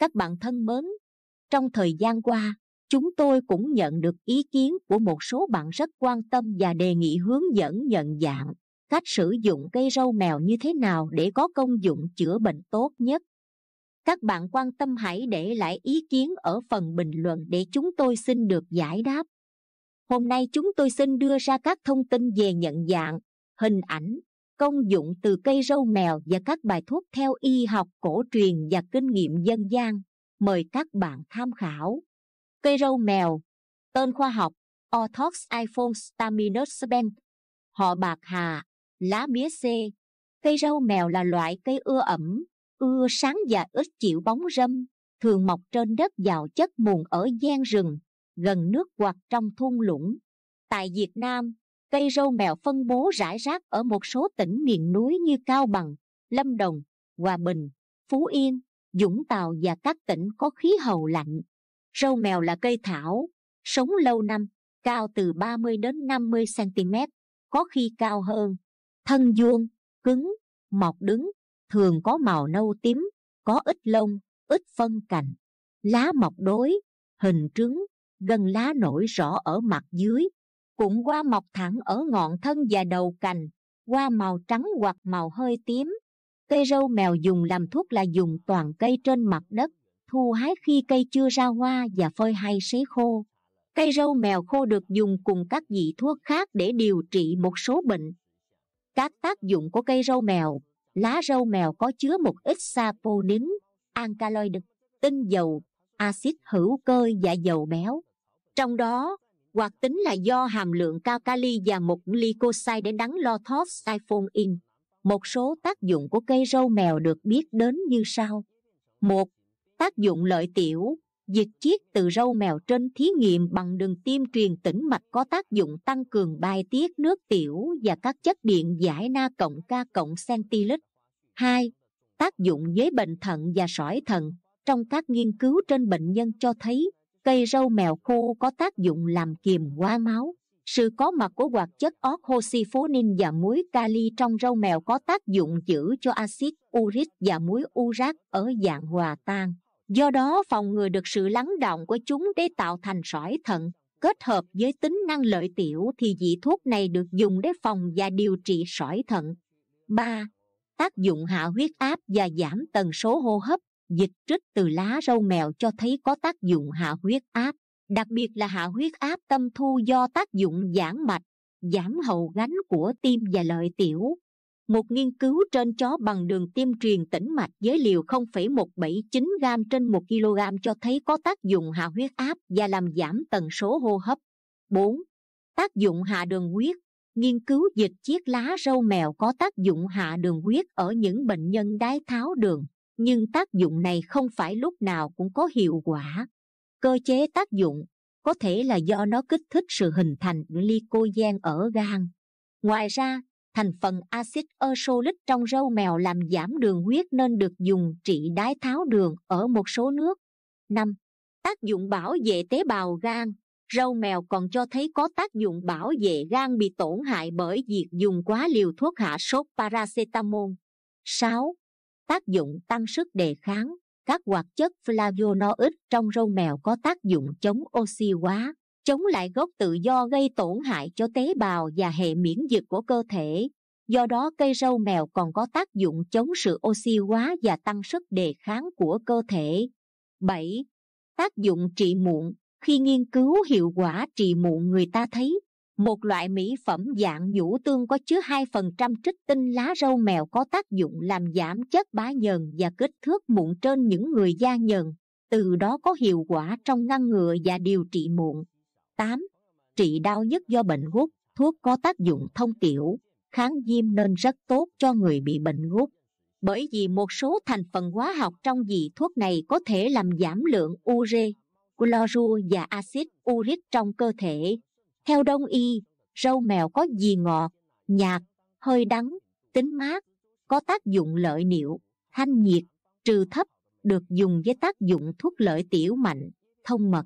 các bạn thân mến trong thời gian qua chúng tôi cũng nhận được ý kiến của một số bạn rất quan tâm và đề nghị hướng dẫn nhận dạng cách sử dụng cây rau mèo như thế nào để có công dụng chữa bệnh tốt nhất các bạn quan tâm hãy để lại ý kiến ở phần bình luận để chúng tôi xin được giải đáp hôm nay chúng tôi xin đưa ra các thông tin về nhận dạng hình ảnh công dụng từ cây râu mèo và các bài thuốc theo y học cổ truyền và kinh nghiệm dân gian mời các bạn tham khảo cây râu mèo tên khoa học orthox iphons staminus ben họ bạc hà lá mía c cây râu mèo là loại cây ưa ẩm ưa sáng và ít chịu bóng râm thường mọc trên đất giàu chất mùn ở gian rừng gần nước hoặc trong thung lũng tại việt nam cây râu mèo phân bố rải rác ở một số tỉnh miền núi như cao bằng lâm đồng hòa bình phú yên dũng tàu và các tỉnh có khí hậu lạnh râu mèo là cây thảo sống lâu năm cao từ 30 đến 50 cm có khi cao hơn thân vuông cứng mọc đứng thường có màu nâu tím có ít lông ít phân cành lá mọc đối hình trứng gân lá nổi rõ ở mặt dưới cũng qua mọc thẳng ở ngọn thân và đầu cành qua màu trắng hoặc màu hơi tím cây râu mèo dùng làm thuốc là dùng toàn cây trên mặt đất thu hái khi cây chưa ra hoa và phơi hay sấy khô cây râu mèo khô được dùng cùng các vị thuốc khác để điều trị một số bệnh các tác dụng của cây râu mèo lá râu mèo có chứa một ít saponin alkaloid tinh dầu axit hữu cơ và dầu béo trong đó hoặc tính là do hàm lượng cao kali và một glycoside để đắng lo in một số tác dụng của cây râu mèo được biết đến như sau một tác dụng lợi tiểu dịch chiết từ râu mèo trên thí nghiệm bằng đường tiêm truyền tĩnh mạch có tác dụng tăng cường bài tiết nước tiểu và các chất điện giải na cộng ca cộng centilit. hai tác dụng với bệnh thận và sỏi thận trong các nghiên cứu trên bệnh nhân cho thấy cây râu mèo khô có tác dụng làm kiềm hóa máu sự có mặt của hoạt chất oxyphonin và muối kali trong râu mèo có tác dụng giữ cho axit uric và muối urat ở dạng hòa tan do đó phòng ngừa được sự lắng động của chúng để tạo thành sỏi thận kết hợp với tính năng lợi tiểu thì vị thuốc này được dùng để phòng và điều trị sỏi thận ba tác dụng hạ huyết áp và giảm tần số hô hấp dịch trích từ lá rau mèo cho thấy có tác dụng hạ huyết áp đặc biệt là hạ huyết áp tâm thu do tác dụng giãn mạch giảm hậu gánh của tim và lợi tiểu một nghiên cứu trên chó bằng đường tiêm truyền tĩnh mạch với liều 0,179 g trên 1 kg cho thấy có tác dụng hạ huyết áp và làm giảm tần số hô hấp. 4. Tác dụng hạ đường huyết Nghiên cứu dịch chiếc lá rau mèo có tác dụng hạ đường huyết ở những bệnh nhân đái tháo đường nhưng tác dụng này không phải lúc nào cũng có hiệu quả cơ chế tác dụng có thể là do nó kích thích sự hình thành glycogen ở gan ngoài ra thành phần axit oxalic trong rau mèo làm giảm đường huyết nên được dùng trị đái tháo đường ở một số nước năm tác dụng bảo vệ tế bào gan rau mèo còn cho thấy có tác dụng bảo vệ gan bị tổn hại bởi việc dùng quá liều thuốc hạ sốt paracetamol sáu tác dụng tăng sức đề kháng các hoạt chất flavonoid trong râu mèo có tác dụng chống oxy hóa chống lại gốc tự do gây tổn hại cho tế bào và hệ miễn dịch của cơ thể do đó cây râu mèo còn có tác dụng chống sự oxy hóa và tăng sức đề kháng của cơ thể 7. tác dụng trị muộn khi nghiên cứu hiệu quả trị muộn người ta thấy một loại mỹ phẩm dạng nhũ tương có chứa hai phần trăm trích tinh lá râu mèo có tác dụng làm giảm chất bã nhờn và kích thước mụn trên những người da nhờn, từ đó có hiệu quả trong ngăn ngừa và điều trị mụn. tám Trị đau nhức do bệnh gút, thuốc có tác dụng thông tiểu, kháng viêm nên rất tốt cho người bị bệnh gút. Bởi vì một số thành phần hóa học trong vị thuốc này có thể làm giảm lượng ure, clorua và axit uric trong cơ thể theo đông y rau mèo có gì ngọt nhạt hơi đắng tính mát có tác dụng lợi niệu thanh nhiệt trừ thấp được dùng với tác dụng thuốc lợi tiểu mạnh thông mật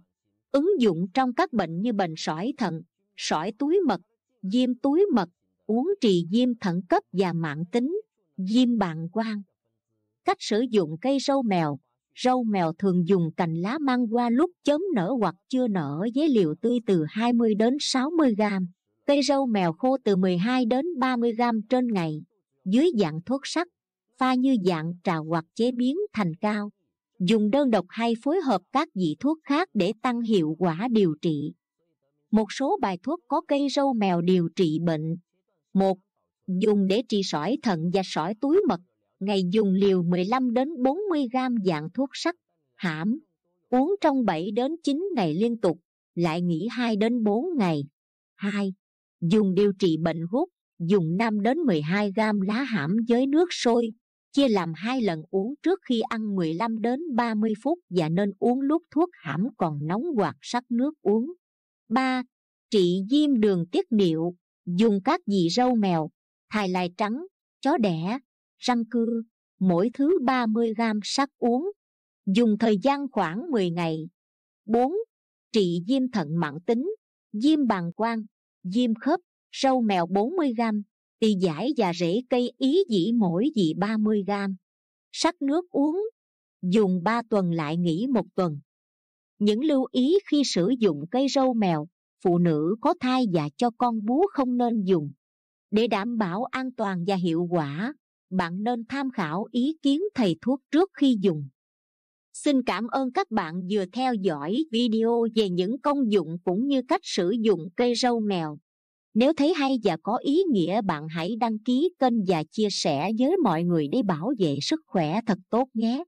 ứng dụng trong các bệnh như bệnh sỏi thận sỏi túi mật viêm túi mật uống trì viêm thận cấp và mạng tính viêm bàng quang cách sử dụng cây rau mèo râu mèo thường dùng cành lá mang qua lúc chấm nở hoặc chưa nở với liều tươi từ 20 đến 60 gram, cây râu mèo khô từ 12 đến 30 gram trên ngày, dưới dạng thuốc sắc, pha như dạng trà hoặc chế biến thành cao, dùng đơn độc hay phối hợp các vị thuốc khác để tăng hiệu quả điều trị. Một số bài thuốc có cây râu mèo điều trị bệnh. một Dùng để trị sỏi thận và sỏi túi mật ngày dùng liều 15 đến 40 gram dạng thuốc sắc hãm uống trong 7 đến 9 ngày liên tục lại nghỉ 2 đến 4 ngày 2. dùng điều trị bệnh hút dùng 5 đến 12 gram lá hãm với nước sôi chia làm hai lần uống trước khi ăn 15 đến 30 phút và nên uống lúc thuốc hãm còn nóng hoặc sắc nước uống 3. trị viêm đường tiết niệu dùng các vị rau mèo thài lai trắng chó đẻ răng cưa mỗi thứ ba mươi gram sắc uống dùng thời gian khoảng mười ngày bốn trị diêm thận mãn tính diêm bàng quang diêm khớp rau mèo bốn mươi gram tì giải và rễ cây ý dĩ mỗi dị ba mươi gram sắc nước uống dùng ba tuần lại nghỉ một tuần những lưu ý khi sử dụng cây râu mèo phụ nữ có thai và cho con bú không nên dùng để đảm bảo an toàn và hiệu quả bạn nên tham khảo ý kiến thầy thuốc trước khi dùng xin cảm ơn các bạn vừa theo dõi video về những công dụng cũng như cách sử dụng cây râu mèo nếu thấy hay và có ý nghĩa bạn hãy đăng ký kênh và chia sẻ với mọi người để bảo vệ sức khỏe thật tốt nhé